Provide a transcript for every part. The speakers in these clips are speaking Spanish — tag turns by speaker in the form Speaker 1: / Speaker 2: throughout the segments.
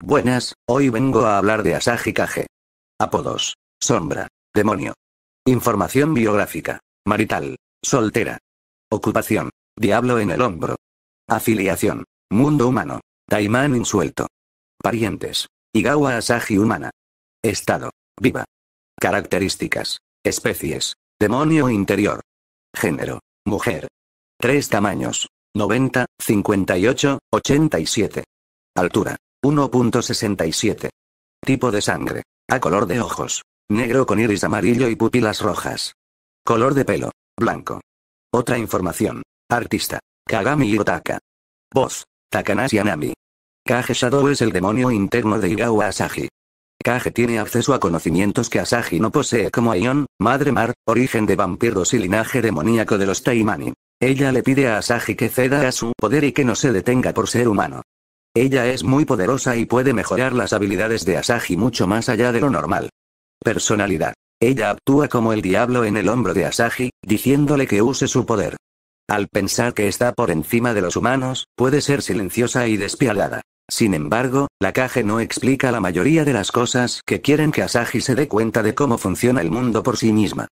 Speaker 1: Buenas, hoy vengo a hablar de Asahi Kage. Apodos. Sombra. Demonio. Información biográfica. Marital. Soltera. Ocupación. Diablo en el hombro. Afiliación. Mundo humano. Taimán insuelto. Parientes. Igawa Asagi humana. Estado. Viva. Características. Especies. Demonio interior. Género. Mujer. Tres tamaños. 90, 58, 87. Altura. 1.67. Tipo de sangre. A color de ojos. Negro con iris amarillo y pupilas rojas. Color de pelo. Blanco. Otra información. Artista. Kagami Otaka. Voz. Takanashi Anami. Kage Shadow es el demonio interno de Igawa Asahi. Kage tiene acceso a conocimientos que Asahi no posee como Aion, Madre Mar, origen de vampiros y linaje demoníaco de los Taimani. Ella le pide a Asahi que ceda a su poder y que no se detenga por ser humano. Ella es muy poderosa y puede mejorar las habilidades de Asahi mucho más allá de lo normal. Personalidad. Ella actúa como el diablo en el hombro de Asahi, diciéndole que use su poder. Al pensar que está por encima de los humanos, puede ser silenciosa y despiadada. Sin embargo, la caja no explica la mayoría de las cosas que quieren que Asahi se dé cuenta de cómo funciona el mundo por sí misma.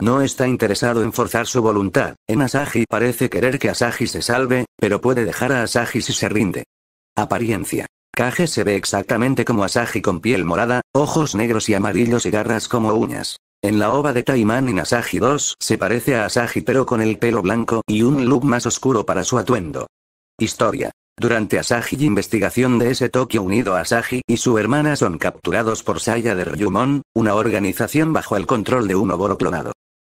Speaker 1: No está interesado en forzar su voluntad, en Asahi parece querer que Asahi se salve, pero puede dejar a Asahi si se rinde. Apariencia. Kage se ve exactamente como Asagi con piel morada, ojos negros y amarillos y garras como uñas. En la ova de Taiman en Asahi 2 se parece a Asagi pero con el pelo blanco y un look más oscuro para su atuendo. Historia. Durante Asagi y investigación de ese Tokio unido a y su hermana son capturados por Saya de Ryumon, una organización bajo el control de un oboro clonado.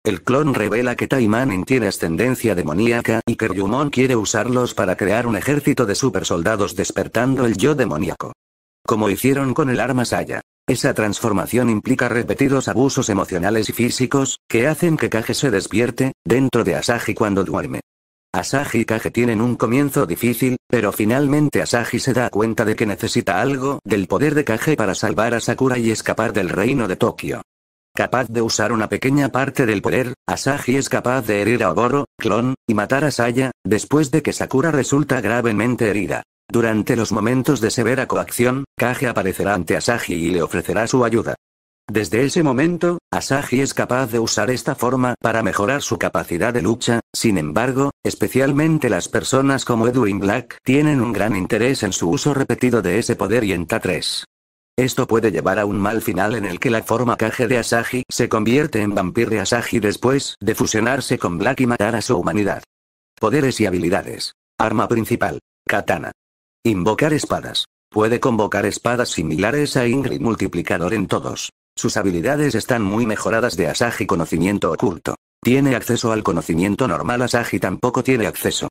Speaker 1: El clon revela que Taimanin tiene ascendencia demoníaca y que Ryumon quiere usarlos para crear un ejército de supersoldados despertando el yo demoníaco. Como hicieron con el arma Saya. Esa transformación implica repetidos abusos emocionales y físicos, que hacen que Kage se despierte, dentro de Asagi cuando duerme. Asagi y Kage tienen un comienzo difícil, pero finalmente Asagi se da cuenta de que necesita algo del poder de Kage para salvar a Sakura y escapar del reino de Tokio. Capaz de usar una pequeña parte del poder, Asagi es capaz de herir a Oboro, clon, y matar a Saya, después de que Sakura resulta gravemente herida. Durante los momentos de severa coacción, Kage aparecerá ante Asagi y le ofrecerá su ayuda. Desde ese momento, Asagi es capaz de usar esta forma para mejorar su capacidad de lucha, sin embargo, especialmente las personas como Edwin Black tienen un gran interés en su uso repetido de ese poder y en TA 3. Esto puede llevar a un mal final en el que la forma Kage de Asahi se convierte en vampiro de Asahi después de fusionarse con Black y matar a su humanidad. Poderes y habilidades. Arma principal. Katana. Invocar espadas. Puede convocar espadas similares a Ingrid multiplicador en todos. Sus habilidades están muy mejoradas de Asahi conocimiento oculto. Tiene acceso al conocimiento normal Asahi tampoco tiene acceso.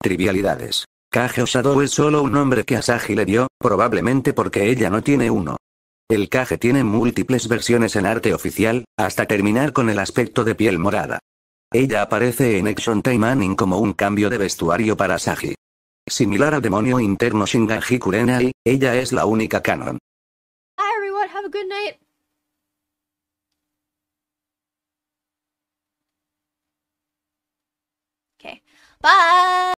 Speaker 1: Trivialidades. Kage Osado es solo un nombre que Asagi le dio, probablemente porque ella no tiene uno. El Kage tiene múltiples versiones en arte oficial, hasta terminar con el aspecto de piel morada. Ella aparece en Action Time como un cambio de vestuario para Asagi. Similar a demonio interno Shinganji Kurenai, ella es la única canon. Hi everyone, have a good night. Bye!